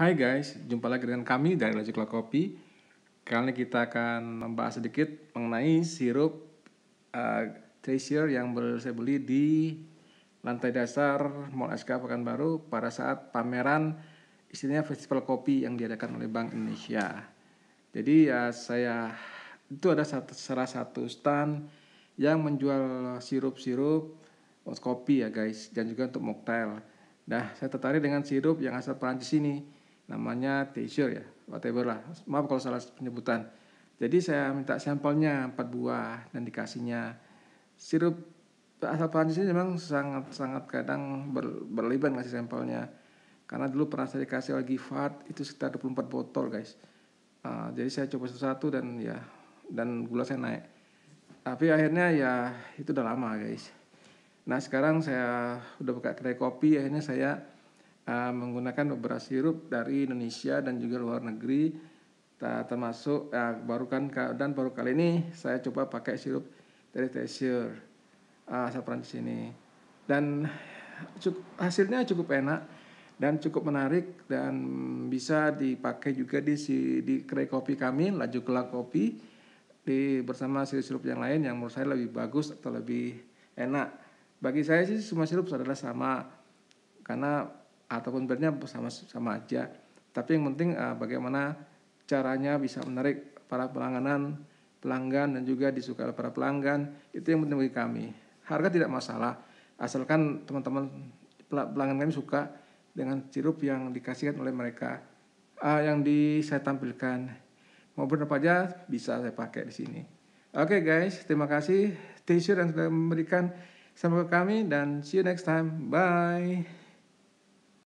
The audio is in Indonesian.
Hai guys, jumpa lagi dengan kami dari Law Kopi. Kali ini kita akan membahas sedikit mengenai sirup uh, yang yang saya beli di lantai dasar Mall SK Pekanbaru pada saat pameran istilahnya festival kopi yang diadakan oleh Bank Indonesia. Jadi ya saya itu ada satu, salah satu stand yang menjual sirup-sirup kopi ya guys dan juga untuk mocktail. Nah, saya tertarik dengan sirup yang asal Perancis ini namanya teaser ya, whatever lah. Maaf kalau salah penyebutan. Jadi saya minta sampelnya empat buah dan dikasihnya sirup asal Prancis ini memang sangat sangat kadang ber, berlebihan ngasih sampelnya. Karena dulu pernah saya dikasih lagi fat itu sekitar 24 botol guys. Uh, jadi saya coba satu-satu dan ya dan gula saya naik. Tapi akhirnya ya itu udah lama guys. Nah sekarang saya udah pakai kedai kopi akhirnya saya uh, menggunakan beberapa sirup dari Indonesia dan juga luar negeri termasuk uh, baru kan dan baru kali ini saya coba pakai sirup dari Tessier uh, eh, asal Prancis ini dan hasilnya cukup enak dan cukup menarik dan bisa dipakai juga di si di kedai kopi kami laju kelak kopi di bersama sirup-sirup yang lain yang menurut saya lebih bagus atau lebih enak bagi saya sih semua sirup adalah sama karena ataupun brandnya sama sama aja tapi yang penting uh, bagaimana caranya bisa menarik para pelangganan pelanggan dan juga disukai oleh para pelanggan itu yang penting bagi kami harga tidak masalah asalkan teman-teman pelanggan kami suka dengan sirup yang dikasihkan oleh mereka uh, yang di saya tampilkan mau berapa aja bisa saya pakai di sini Oke okay guys, terima kasih t-shirt yang sudah memberikan sampai ke kami dan see you next time. Bye.